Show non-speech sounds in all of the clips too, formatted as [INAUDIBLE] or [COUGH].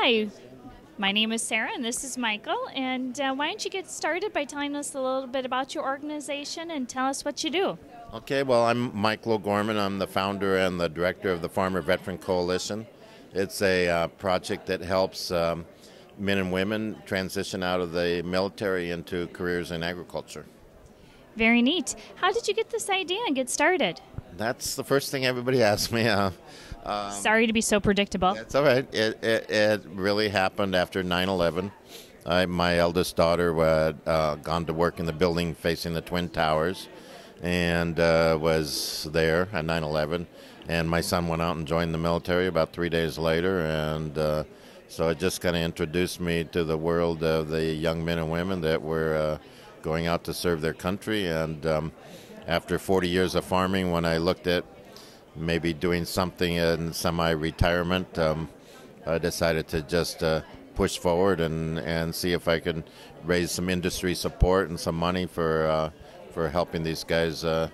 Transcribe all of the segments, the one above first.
Hi, my name is Sarah and this is Michael. And uh, why don't you get started by telling us a little bit about your organization and tell us what you do? Okay, well, I'm Michael O'Gorman. I'm the founder and the director of the Farmer Veteran Coalition. It's a uh, project that helps um, men and women transition out of the military into careers in agriculture. Very neat. How did you get this idea and get started? that's the first thing everybody [LAUGHS] asks me. Uh, um, Sorry to be so predictable. It's all right. It, it, it really happened after 9 11. my eldest daughter had uh, gone to work in the building facing the Twin Towers and uh, was there at 9 11. And my son went out and joined the military about three days later. And uh, so it just kind of introduced me to the world of the young men and women that were uh, going out to serve their country. And um, after 40 years of farming, when I looked at maybe doing something in semi-retirement, um, I decided to just uh, push forward and, and see if I can raise some industry support and some money for uh, for helping these guys uh,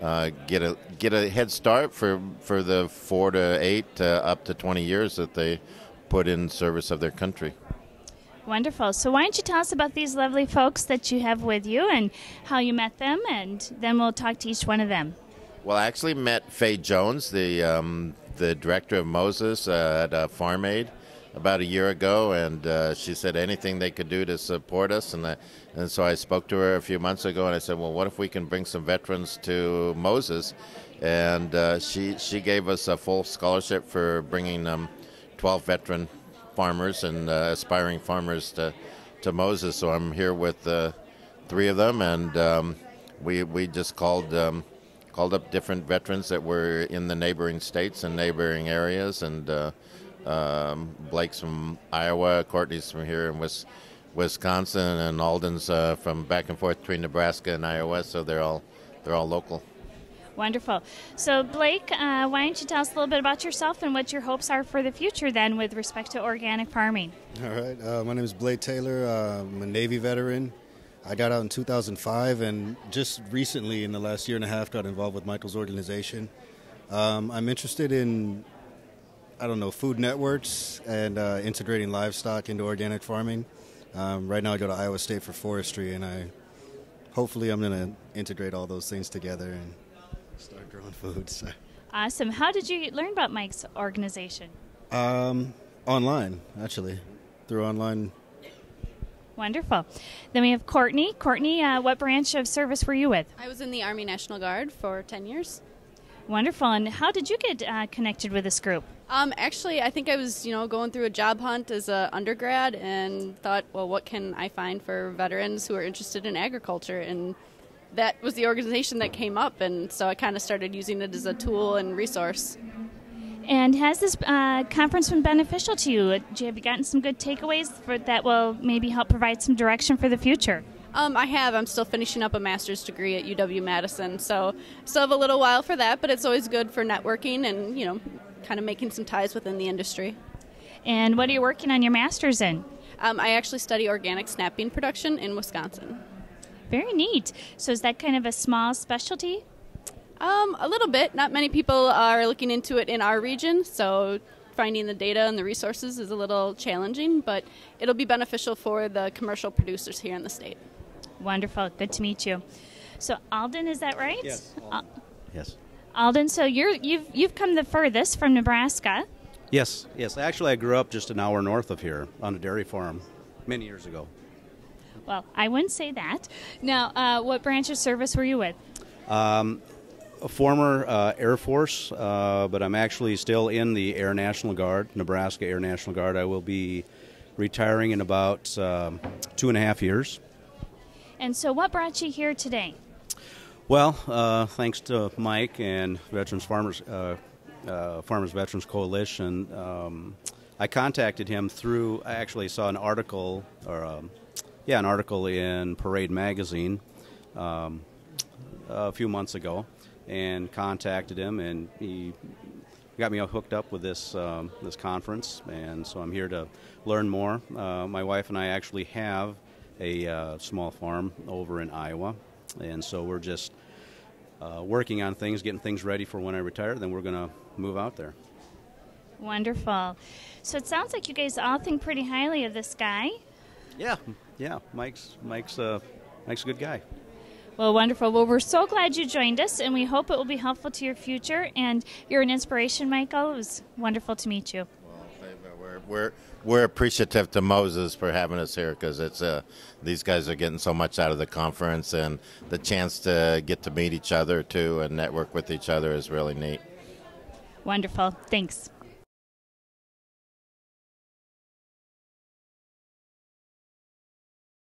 uh get a get a head start for for the four to eight uh, up to 20 years that they put in service of their country. Wonderful. So, why don't you tell us about these lovely folks that you have with you and how you met them, and then we'll talk to each one of them. Well, I actually met Faye Jones, the um, the director of Moses uh, at uh, Farm Aid, about a year ago, and uh, she said anything they could do to support us, and uh, and so I spoke to her a few months ago, and I said, well, what if we can bring some veterans to Moses, and uh, she she gave us a full scholarship for bringing um, 12 veteran farmers and uh, aspiring farmers to, to Moses. So I'm here with uh, three of them, and um, we, we just called, um, called up different veterans that were in the neighboring states and neighboring areas. And uh, um, Blake's from Iowa, Courtney's from here in Wis- Wisconsin, and Alden's uh, from back and forth between Nebraska and Iowa. So they're all, they're all local. Wonderful. So, Blake, uh, why don't you tell us a little bit about yourself and what your hopes are for the future then with respect to organic farming? All right. Uh, my name is Blake Taylor. Uh, I'm a Navy veteran. I got out in 2005 and just recently, in the last year and a half, got involved with Michael's organization. Um, I'm interested in, I don't know, food networks and uh, integrating livestock into organic farming. Um, right now, I go to Iowa State for forestry, and I hopefully I'm going to integrate all those things together and start growing food. So. Awesome. How did you learn about Mike's organization? Um, online, actually, through online. Wonderful. Then we have Courtney. Courtney, uh, what branch of service were you with? I was in the Army National Guard for 10 years. Wonderful. And how did you get uh, connected with this group? Um, actually, I think I was, you know, going through a job hunt as an undergrad and thought, well, what can I find for veterans who are interested in agriculture? And that was the organization that came up, and so I kind of started using it as a tool and resource. And has this uh, conference been beneficial to you? Uh, have you gotten some good takeaways for, that will maybe help provide some direction for the future? Um, I have. I'm still finishing up a master's degree at UW Madison, so still have a little while for that. But it's always good for networking and you know, kind of making some ties within the industry. And what are you working on your master's in? Um, I actually study organic snapping production in Wisconsin. Very neat. So is that kind of a small specialty? Um, a little bit. Not many people are looking into it in our region, so finding the data and the resources is a little challenging, but it'll be beneficial for the commercial producers here in the state. Wonderful. Good to meet you. So Alden, is that right? Yes. Alden. Al- yes. Alden, so you're you've you've come the furthest from Nebraska. Yes. Yes. Actually, I grew up just an hour north of here on a dairy farm many years ago. Well, I wouldn't say that. Now, uh, what branch of service were you with? Um, former uh, Air Force, uh, but I'm actually still in the Air National Guard, Nebraska Air National Guard. I will be retiring in about um, two and a half years. And so, what brought you here today? Well, uh, thanks to Mike and Veterans Farmers uh, uh, Farmers Veterans Coalition, um, I contacted him through. I actually saw an article or. Um, yeah, an article in Parade Magazine um, a few months ago, and contacted him, and he got me hooked up with this um, this conference, and so I'm here to learn more. Uh, my wife and I actually have a uh, small farm over in Iowa, and so we're just uh, working on things, getting things ready for when I retire. Then we're going to move out there. Wonderful. So it sounds like you guys all think pretty highly of this guy. Yeah, yeah. Mike's Mike's uh, Mike's a good guy. Well, wonderful. Well, we're so glad you joined us, and we hope it will be helpful to your future. And you're an inspiration, Michael. It was wonderful to meet you. Well, we're, we're, we're appreciative to Moses for having us here because it's uh, these guys are getting so much out of the conference, and the chance to get to meet each other too and network with each other is really neat. Wonderful. Thanks.